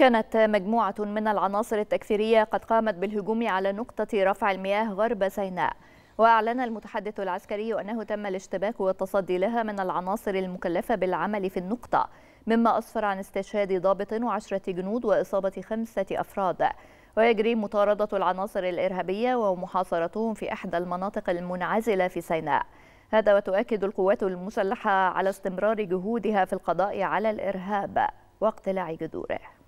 كانت مجموعة من العناصر التكفيرية قد قامت بالهجوم على نقطة رفع المياه غرب سيناء وأعلن المتحدث العسكري أنه تم الاشتباك والتصدي لها من العناصر المكلفة بالعمل في النقطة مما أسفر عن استشهاد ضابط وعشرة جنود وإصابة خمسة أفراد ويجري مطاردة العناصر الإرهابية ومحاصرتهم في إحدى المناطق المنعزلة في سيناء هذا وتؤكد القوات المسلحة على استمرار جهودها في القضاء على الإرهاب واقتلاع جذوره